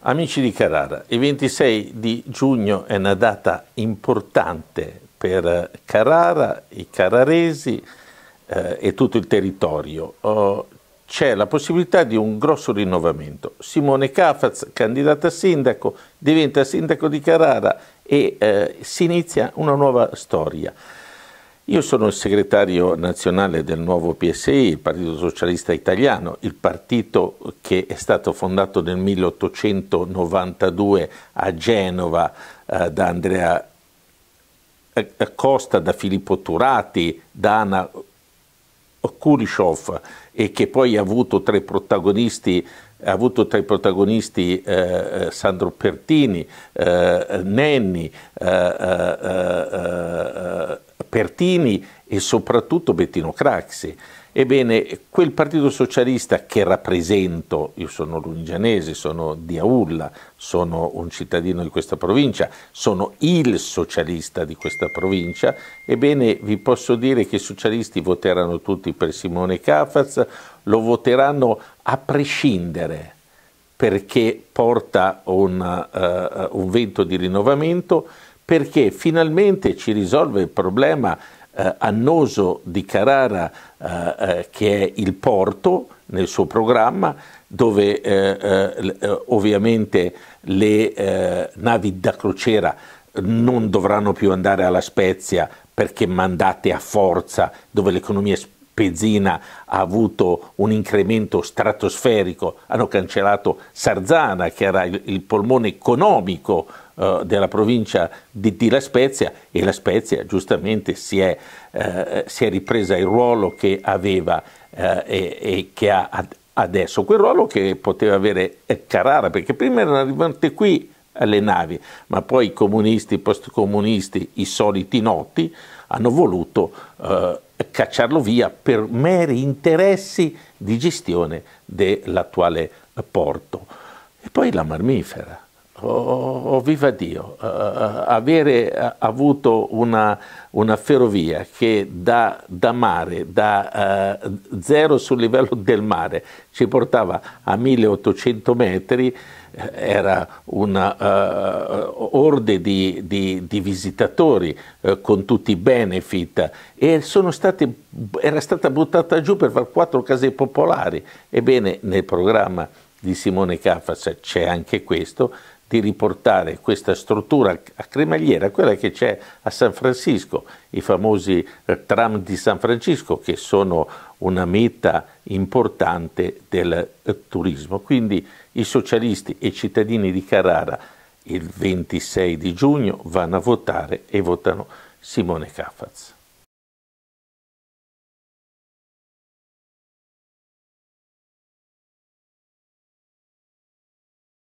Amici di Carrara, il 26 di giugno è una data importante per Carrara, i carraresi eh, e tutto il territorio. Oh, c'è la possibilità di un grosso rinnovamento. Simone Cafaz, candidato a sindaco, diventa sindaco di Carrara e eh, si inizia una nuova storia. Io sono il segretario nazionale del nuovo PSI, il Partito Socialista Italiano, il partito che è stato fondato nel 1892 a Genova eh, da Andrea eh, Costa, da Filippo Turati, da Anna Kulishov e che poi ha avuto tra i protagonisti ha avuto tra i protagonisti eh, eh, Sandro Pertini, eh, Nenni, eh, eh Pertini e soprattutto Bettino Craxi. Ebbene, quel Partito Socialista che rappresento, io sono lungianese, sono di Aulla, sono un cittadino di questa provincia, sono il socialista di questa provincia, ebbene vi posso dire che i socialisti voteranno tutti per Simone Cafaz, lo voteranno a prescindere perché porta un, uh, un vento di rinnovamento, perché finalmente ci risolve il problema eh, annoso di Carrara eh, eh che è il porto nel suo programma dove eh, eh, eh ovviamente le navi da crociera non dovranno più andare alla Spezia perché mandate a forza dove l'economia è Pezzina ha avuto un incremento stratosferico, hanno cancellato Sarzana che era il, polmone economico eh, della provincia di, di, La Spezia e La Spezia giustamente si è, eh, si è ripresa il ruolo che aveva eh, e, e, che ha adesso, quel ruolo che poteva avere eh, Carrara perché prima erano arrivate qui le navi, ma poi i comunisti, i postcomunisti, i soliti noti hanno voluto eh, cacciarlo via per meri interessi di gestione dell'attuale porto. E poi la marmifera. Oh oh, oh, oh, viva Dio, uh, avere eh, avuto una, una ferrovia che da, da mare, da uh, zero sul livello del mare, ci portava a 1800 metri, era una uh, orde di, di, di visitatori uh, con tutti i benefit e stati, era stata buttata giù per fare quattro case popolari. Ebbene, nel programma di Simone Caffas c'è anche questo, di riportare questa struttura a cremagliera, quella che c'è a San Francisco, i famosi eh, tram di San Francisco che sono una meta importante del eh, turismo. Quindi i socialisti e i cittadini di Carrara il 26 di giugno vanno a votare e votano Simone Caffaz.